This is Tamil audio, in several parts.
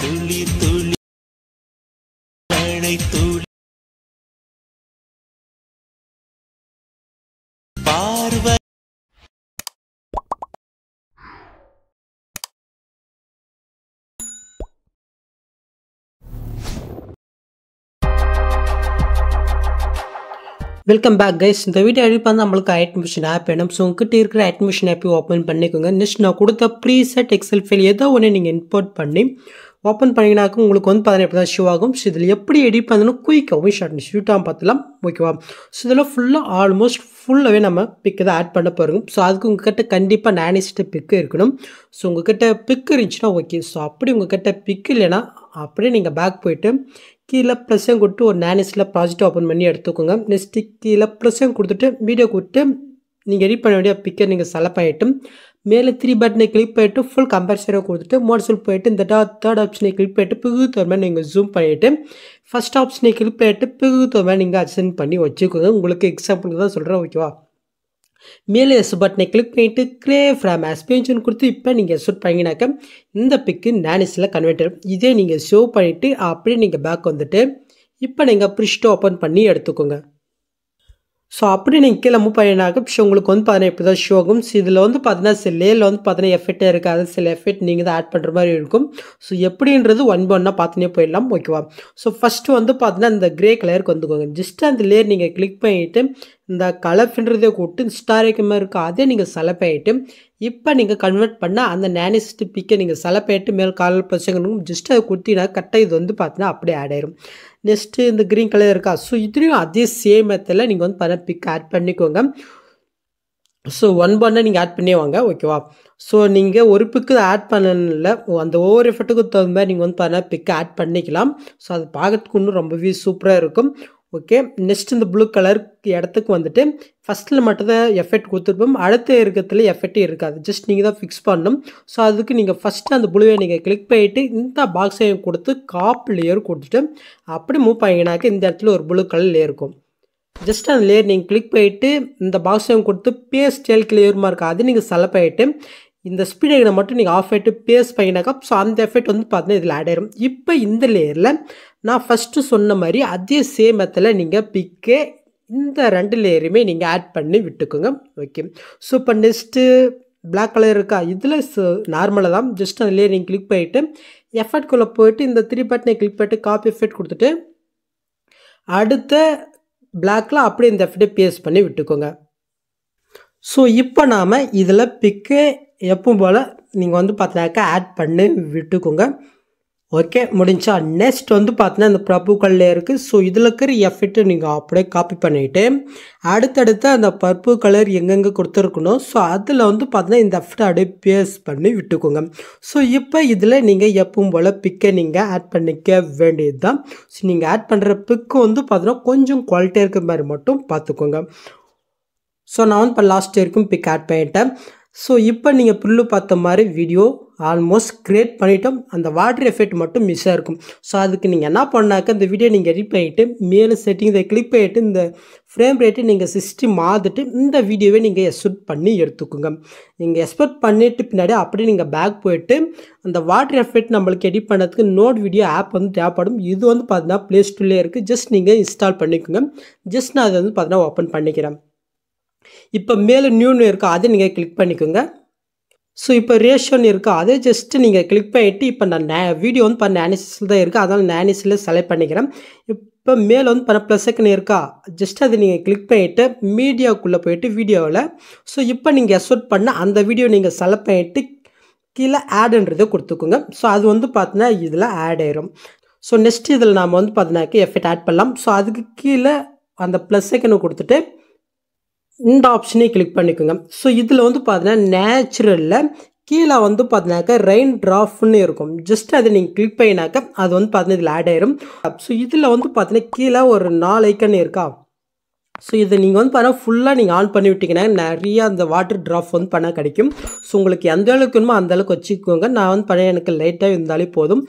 துளி துளி அணைத்து வெல்கம் பேக் கைஸ் இந்த வீடியோ எடிட் பண்ண நம்மளுக்கு அட்மிஷன் ஆப் வேணும் ஸோ உங்ககிட்ட இருக்கிற அட்மிஷன் ஆப்பையும் ஓப்பன் பண்ணிக்கோங்க நெக்ஸ்ட் நான் கொடுத்த ப்ரீசெட் எக்ஸல் ஃபைல் ஏதோ ஒன்று நீங்கள் இம்போர்ட் பண்ணி ஓப்பன் பண்ணிங்கனாக்கும் உங்களுக்கு வந்து பார்த்தீங்கன்னா தான் ஷோ ஆகும் ஸோ இதில் எப்படி எடிட் பண்ணணும் குயிக்காகவும் ஷார்ட் ஷூட்டாக பார்த்துலாம் ஓகேவா ஸோ இதில் ஃபுல்லாக ஆல்மோஸ்ட் ஃபுல்லாகவே நம்ம பிக்கு தான் ஆட் பண்ண போகிறோம் ஸோ அதுக்கு உங்ககிட்ட கண்டிப்பாக நானிஸ்ட்டு பிக்கு இருக்கணும் ஸோ உங்ககிட்ட பிக்கு இருந்துச்சுன்னா ஓகே ஸோ அப்படி உங்ககிட்ட பிக்கு இல்லைன்னா அப்படியே நீங்கள் பேக் போயிட்டு கீழே ப்ரெஸ்ஸும் கொடுத்து ஒரு நேனிஸில் ப்ராஜெக்ட் ஓப்பன் பண்ணி எடுத்துக்கோங்க நெக்ஸ்ட்டு கீழே ப்ரெஸ்ஸும் கொடுத்துட்டு வீடியோ கொடுத்து நீங்கள் எடிட் பண்ண வேண்டிய பிக்கை நீங்கள் செலக்ட் பண்ணிவிட்டு மேலே த்ரீ பட்டனை கிளிக் போயிட்டு ஃபுல் கம்பல்சரியாக கொடுத்துட்டு மோட்ஸில் போயிட்டு இந்த டா தேர்ட் ஆப்ஷனை கிளிக் போயிட்டு பிகு தோர்மே நீங்கள் ஜூம் பண்ணிவிட்டு ஃபஸ்ட் ஆப்ஷனை கிளிக் பண்ணிவிட்டு பிகு தோர்மே நீங்கள் அட்சன் பண்ணி வச்சுக்கோங்க உங்களுக்கு எக்ஸாம்பிள் தான் சொல்கிறேன் ஓகேவா மேலே எஸ் பட்டனை கிளிக் பண்ணிவிட்டு க்ரே ஃப்ராம் ஆஸ்பியன்ஷன் கொடுத்து இப்போ நீங்கள் ஷூட் பண்ணிங்கனாக்க இந்த பிக்கு நேனிஸில் கன்வெர்ட் ஆகும் இதே நீங்கள் ஷோ பண்ணிவிட்டு அப்படியே நீங்கள் பேக் வந்துட்டு இப்போ நீங்கள் ப்ரிஷ்டோ ஓப்பன் பண்ணி எடுத்துக்கோங்க ஸோ அப்படி நீங்கள் கீழே மூவ் பண்ணினாக்க உங்களுக்கு வந்து பார்த்தீங்கன்னா இப்போ தான் ஷோ ஆகும் ஸோ இதில் வந்து பார்த்தீங்கன்னா சில லேயில் வந்து பார்த்தீங்கன்னா எஃபெக்டே இருக்காது சில எஃபெக்ட் நீங்கள் தான் ஆட் பண்ணுற மாதிரி இருக்கும் ஸோ எப்படின்றது ஒன் பை ஒன்னாக பார்த்துனே போயிடலாம் ஓகேவா ஸோ ஃபஸ்ட்டு வந்து பார்த்தீங்கன்னா இந்த க்ரே கலருக்கு வந்துக்கோங்க ஜஸ்ட் அந்த லேயர் நீங்கள் கிளிக் பண்ணிவிட்டு இந்த கூப்பிட்டு கூட்டு மாதிரி இருக்கும் அதே நீங்கள் செலப்பாயிட்டு ஆகிட்டு இப்போ நீங்கள் கன்வெர்ட் பண்ணால் அந்த நேனிஸ்ட் பிக்கை நீங்கள் செலப்பாயிட்டு ஆகிட்டு மேல் கால் பசங்களுக்கும் ஜஸ்ட் அதை கொடுத்தீங்கன்னா கரெக்டாக இது வந்து பார்த்தீங்கன்னா அப்படியே ஆட் ஆயிரும் நெக்ஸ்ட்டு இந்த க்ரீன் கலர் இருக்கா ஸோ இதுலேயும் அதே சேம் மெத்தடில் நீங்கள் வந்து பார்த்தீங்கன்னா பிக் ஆட் பண்ணிக்கோங்க ஸோ ஒன் பண்ணால் நீங்கள் ஆட் பண்ணி வாங்க ஓகேவா ஸோ நீங்கள் ஒரு பிக்கு ஆட் பண்ணல அந்த ஒவ்வொரு எஃபர்ட்டுக்கும் தகுந்த மாதிரி நீங்கள் வந்து பார்த்தீங்கன்னா பிக்கு ஆட் பண்ணிக்கலாம் ஸோ அது பார்க்கறதுக்கு இன்னும் ரொம்பவே சூப்பராக இருக்கும் ஓகே நெக்ஸ்ட் இந்த ப்ளூ கலர் இடத்துக்கு வந்துட்டு ஃபஸ்ட்டில் மட்டும்தான் எஃபெக்ட் கொடுத்துருப்போம் அடுத்த இருக்கிறதுல எஃபெக்ட் இருக்காது ஜஸ்ட் நீங்கள் தான் ஃபிக்ஸ் பண்ணணும் ஸோ அதுக்கு நீங்கள் ஃபஸ்ட்டு அந்த ப்ளூவை நீங்கள் கிளிக் பண்ணிவிட்டு இந்த பாக்ஸையும் கொடுத்து காப் லேயர் கொடுத்துட்டு அப்படி மூவ் பண்ணிங்கனாக்க இந்த இடத்துல ஒரு ப்ளூ கலர் லேயர் இருக்கும் ஜஸ்ட் அந்த லேயர் நீங்கள் கிளிக் பண்ணிவிட்டு இந்த பாக்ஸையும் கொடுத்து பேஸ்ட் டேல்க்கு லேயர் மார்க் அது நீங்கள் செலக்ட் ஆகிட்டு இந்த ஸ்பீட் எகனை மட்டும் நீங்கள் ஆஃப் ஆகிட்டு பேஸ் பண்ணினாக்கா ஸோ அந்த எஃபெக்ட் வந்து பார்த்தீங்கன்னா இதில் ஆட் ஆயிரும் இப்போ இந்த லேயரில் நான் ஃபஸ்ட்டு சொன்ன மாதிரி அதே சேம் நீங்கள் பிக்கே இந்த ரெண்டு லேயருமே நீங்கள் ஆட் பண்ணி விட்டுக்கோங்க ஓகே ஸோ இப்போ நெக்ஸ்ட்டு பிளாக் கலர் இருக்கா இதில் நார்மலாக தான் ஜஸ்ட் அந்த லேயர் நீங்கள் கிளிக் பண்ணிவிட்டு எஃபர்ட்குள்ளே போயிட்டு இந்த த்ரீ பட்டனை கிளிக் பண்ணிட்டு காப்பி எஃபெக்ட் கொடுத்துட்டு அடுத்த பிளாக்கில் அப்படியே இந்த எஃபெக்டை பேஸ் பண்ணி விட்டுக்கோங்க ஸோ இப்போ நாம் இதில் பிக்கே எப்பவும் போல் நீங்கள் வந்து பார்த்தினாக்கா ஆட் பண்ணி விட்டுக்கோங்க ஓகே முடிஞ்சா நெக்ஸ்ட் வந்து பார்த்தீங்கன்னா இந்த பர்புக்கல்ல இருக்குது ஸோ இதில் இருக்கிற எஃபெக்ட்டு நீங்கள் அப்படியே காப்பி பண்ணிவிட்டு அடுத்தடுத்து அந்த பர்பு கலர் எங்கெங்கே கொடுத்துருக்கணும் ஸோ அதில் வந்து பார்த்தீங்கன்னா இந்த எஃபெக்ட் அப்படியே பேஸ் பண்ணி விட்டுக்கோங்க ஸோ இப்போ இதில் நீங்கள் எப்பவும் போல் பிக்கை நீங்கள் ஆட் பண்ணிக்க வேண்டியது தான் ஸோ நீங்கள் ஆட் பண்ணுற பிக்கு வந்து பார்த்தீங்கன்னா கொஞ்சம் குவாலிட்டியாக இருக்கிற மாதிரி மட்டும் பார்த்துக்கோங்க ஸோ நான் வந்து இப்போ லாஸ்ட் இயருக்கும் பிக் ஆட் பண்ணிட்டேன் ஸோ இப்போ நீங்கள் புல்லு பார்த்த மாதிரி வீடியோ ஆல்மோஸ்ட் க்ரியேட் பண்ணிட்டோம் அந்த வாட்டர் எஃபெக்ட் மட்டும் மிஸ்ஸாக இருக்கும் ஸோ அதுக்கு நீங்கள் என்ன பண்ணாக்க இந்த வீடியோ நீங்கள் எடிட் பண்ணிவிட்டு மேலே செட்டிங் இதை கிளிக் பண்ணிவிட்டு இந்த ஃப்ரேம் ரேட்டு நீங்கள் சிக்ஸ்டி மாற்றிட்டு இந்த வீடியோவை நீங்கள் எக்ஸ்பெக்ட் பண்ணி எடுத்துக்கோங்க நீங்கள் எக்ஸ்பெக்ட் பண்ணிவிட்டு பின்னாடி அப்படியே நீங்கள் பேக் போயிட்டு அந்த வாட்டர் எஃபெக்ட் நம்மளுக்கு எடிட் பண்ணுறதுக்கு நோட் வீடியோ ஆப் வந்து தேவைப்படும் இது வந்து பார்த்தீங்கன்னா ப்ளே ஸ்டோர்லேயே இருக்குது ஜஸ்ட் நீங்கள் இன்ஸ்டால் பண்ணிக்கோங்க ஜஸ்ட் நான் அதை வந்து பார்த்தீங்கன்னா ஓப்பன் பண்ணிக்கிறேன் இப்போ மேலே நியூன்னு இருக்கோ அதை நீங்கள் கிளிக் பண்ணிக்கோங்க ஸோ இப்போ ரேஷியோன்னு இருக்கோ அதை ஜஸ்ட்டு நீங்கள் கிளிக் பண்ணிவிட்டு இப்போ நான் நே வீடியோ வந்து பண்ண நேனிஸில் தான் இருக்குது அதனால் நேனிஸில் செலக்ட் பண்ணிக்கிறேன் இப்போ மேலே வந்து பண்ண ப்ளஸ் இருக்கா ஜஸ்ட் அதை நீங்கள் கிளிக் பண்ணிவிட்டு மீடியாவுக்குள்ளே போயிட்டு வீடியோவில் ஸோ இப்போ நீங்கள் எஸ்வட் பண்ண அந்த வீடியோ நீங்கள் செலக்ட் பண்ணிவிட்டு கீழே ஆடுன்றதை கொடுத்துக்கோங்க ஸோ அது வந்து பார்த்தீங்கன்னா இதில் ஆட் ஆயிரும் ஸோ நெக்ஸ்ட் இதில் நாம் வந்து பார்த்தீங்கன்னாக்கி எஃபெக்ட் ஆட் பண்ணலாம் ஸோ அதுக்கு கீழே அந்த ப்ளஸ் செகண்ட் கொடுத்துட்டு இந்த ஆப்ஷனே கிளிக் பண்ணிக்கோங்க ஸோ இதில் வந்து பார்த்தீங்கன்னா நேச்சுரலில் கீழே வந்து பார்த்தினாக்கா ரெயின் ட்ராஃப்னு இருக்கும் ஜஸ்ட் அதை நீங்கள் கிளிக் பண்ணினாக்கா அது வந்து பார்த்தீங்கன்னா இதில் ஆட் ஆயிரும் ஸோ இதில் வந்து பார்த்தீங்கன்னா கீழே ஒரு நாலு ஐக்கன் இருக்கா ஸோ இதை நீங்கள் வந்து பார்த்தா ஃபுல்லாக நீங்கள் ஆன் பண்ணி விட்டிங்கன்னா நிறைய அந்த வாட்டர் ட்ராப் வந்து பண்ணால் கிடைக்கும் ஸோ உங்களுக்கு எந்த அளவுக்கு வேணுமோ அந்த அளவுக்கு வச்சுக்கோங்க நான் வந்து பண்ண எனக்கு லைட்டாக இருந்தாலே போதும்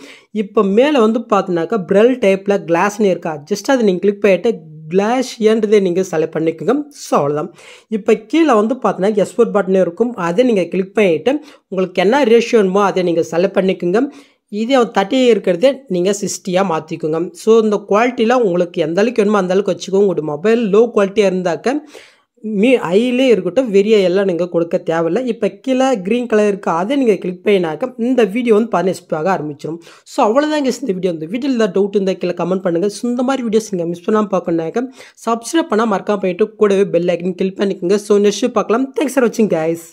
இப்போ மேலே வந்து பார்த்தினாக்கா ப்ரெல் டைப்பில் கிளாஸ்னு இருக்கா ஜஸ்ட் அதை நீங்கள் கிளிக் பண்ணிட்டு ஸ்லாஷ் என்றதை நீங்கள் செலக்ட் பண்ணிக்கோங்க ஸோ அவ்வளோதான் இப்போ கீழே வந்து பார்த்தீங்கன்னா எஸ்போர்ட் பட்டன் இருக்கும் அதை நீங்கள் கிளிக் பண்ணிவிட்டு உங்களுக்கு என்ன ரேஷியோ வேணுமோ அதை நீங்கள் செலக்ட் பண்ணிக்கோங்க இதே தட்டி இருக்கிறத நீங்கள் சிக்ஸ்டியாக மாற்றிக்கோங்க ஸோ இந்த குவாலிட்டியில் உங்களுக்கு எந்த அளவுக்கு வேணுமோ அந்தளவுக்கு வச்சுக்கோங்க உங்களுக்கு மொபைல் லோ குவாலிட்டியாக இருந்தாக்க மீ ஐலே இருக்கட்டும் வெறிய எல்லாம் நீங்கள் கொடுக்க தேவையில்லை இப்போ கீழே க்ரீன் கலர் இருக்குது அதை நீங்கள் கிளிக் பண்ணினாக்க இந்த வீடியோ வந்து பார்ட்டிசிபேட் ஆரம்பிச்சிடும் ஸோ அவ்வளோதான் இந்த வீடியோ இந்த வீட்டில் ஏதாவது டவுட் இருந்தால் கீழே கமெண்ட் பண்ணுங்கள் ஸோ இந்த மாதிரி வீடியோஸ் நீங்கள் மிஸ் பண்ணாமல் பார்க்கணுனாக்க சப்ஸ்கிரைப் பண்ணால் மறக்காமல் பண்ணிட்டு கூடவே பெல் ஐக்கன் கிளிக் பண்ணிக்கோங்க ஸோ நெக்ஸ்ட் பார்க்கலாம் தேங்க்ஸ் ஃபார் வாட்சிங் கேஸ்